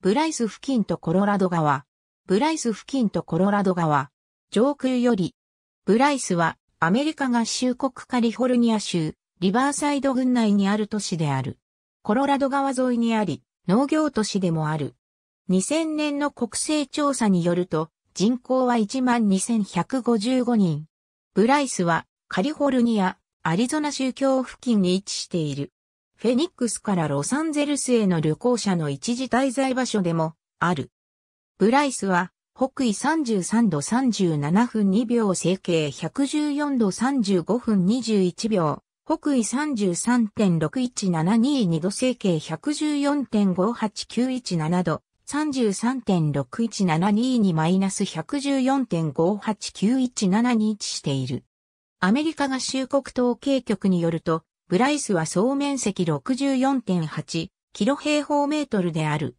ブライス付近とコロラド川。ブライス付近とコロラド川。上空より。ブライスはアメリカ合衆国カリフォルニア州リバーサイド郡内にある都市である。コロラド川沿いにあり農業都市でもある。2000年の国勢調査によると人口は12,155人。ブライスはカリフォルニア、アリゾナ州境付近に位置している。フェニックスからロサンゼルスへの旅行者の一時滞在場所でもある。ブライスは北緯33度37分2秒整形114度35分21秒、北緯33.61722度整形114.58917度、33.61722マイナス114.58917に位置している。アメリカ合衆国統計局によると、ブライスは総面積64.8キロ平方メートルである。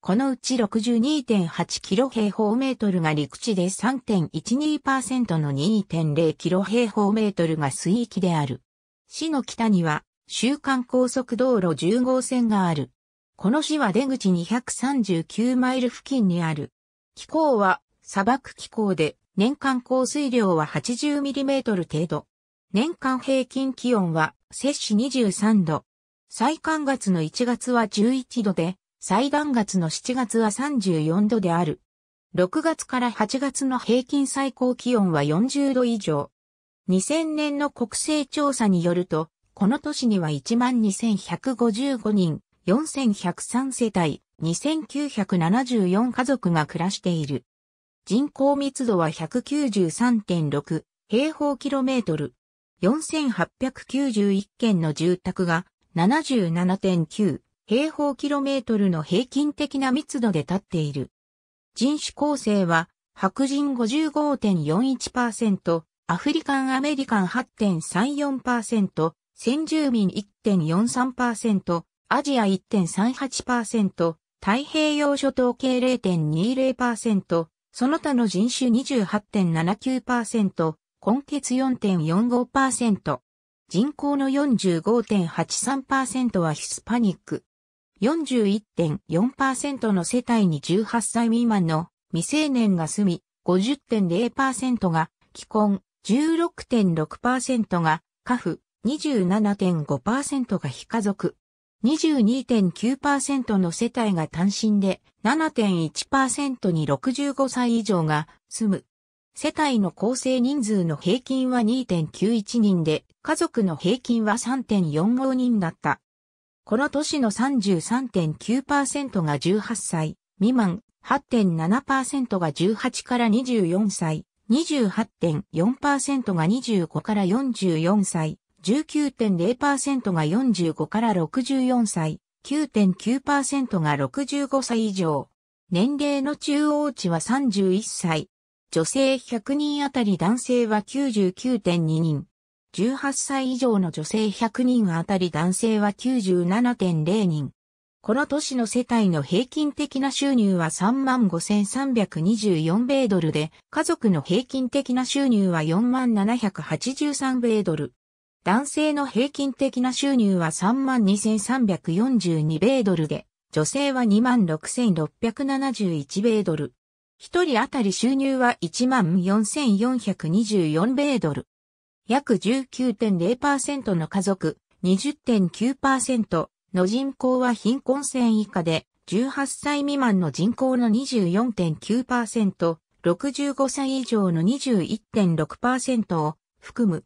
このうち62.8キロ平方メートルが陸地で3.12%の2.0キロ平方メートルが水域である。市の北には、週間高速道路10号線がある。この市は出口239マイル付近にある。気候は砂漠気候で年間降水量は8 0トル程度。年間平均気温は摂氏23度。最寒月の1月は11度で、最暖月の7月は34度である。6月から8月の平均最高気温は40度以上。2000年の国勢調査によると、この年には12,155人、4,103世帯、2,974家族が暮らしている。人口密度は193.6平方キロメートル。4891件の住宅が77.9平方キロメートルの平均的な密度で立っている。人種構成は白人55.41%、アフリカンアメリカン8.34%、先住民1.43%、アジア1.38%、太平洋諸島系0.20%、その他の人種28.79%、根血4.45%、人口の45.83%はヒスパニック、41.4%の世帯に18歳未満の未成年が住み、50.0%が既婚、16.6%が家父、27.5%が非家族、22.9%の世帯が単身で、7.1%に65歳以上が住む。世帯の構成人数の平均は2.91人で、家族の平均は3.45人だった。この年の33.9%が18歳、未満、8.7%が18から24歳、28.4%が25から44歳、19.0%が45から64歳、9.9%が65歳以上。年齢の中央値は31歳、女性100人あたり男性は99.2人。18歳以上の女性100人あたり男性は97.0人。この都市の世帯の平均的な収入は35,324米ドルで、家族の平均的な収入は47,83米ドル。男性の平均的な収入は32,342米ドルで、女性は26,671米ドル。一人当たり収入は14,424米ドル。約19.0%の家族、20.9%の人口は貧困線以下で、18歳未満の人口の24.9%、65歳以上の21.6%を含む。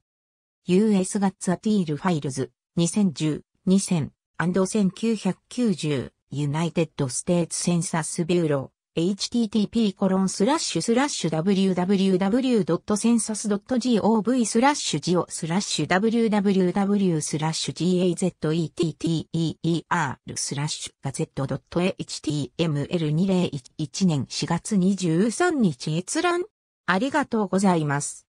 US ガッツアティールファイルズ2010、2000、1990、United States Census Bureau。http://www.census.gov スラッシュジオスラッシュ www スラッシュ gazetteer スラッシュガゼット .html2011 年4月23日閲覧ありがとうございます。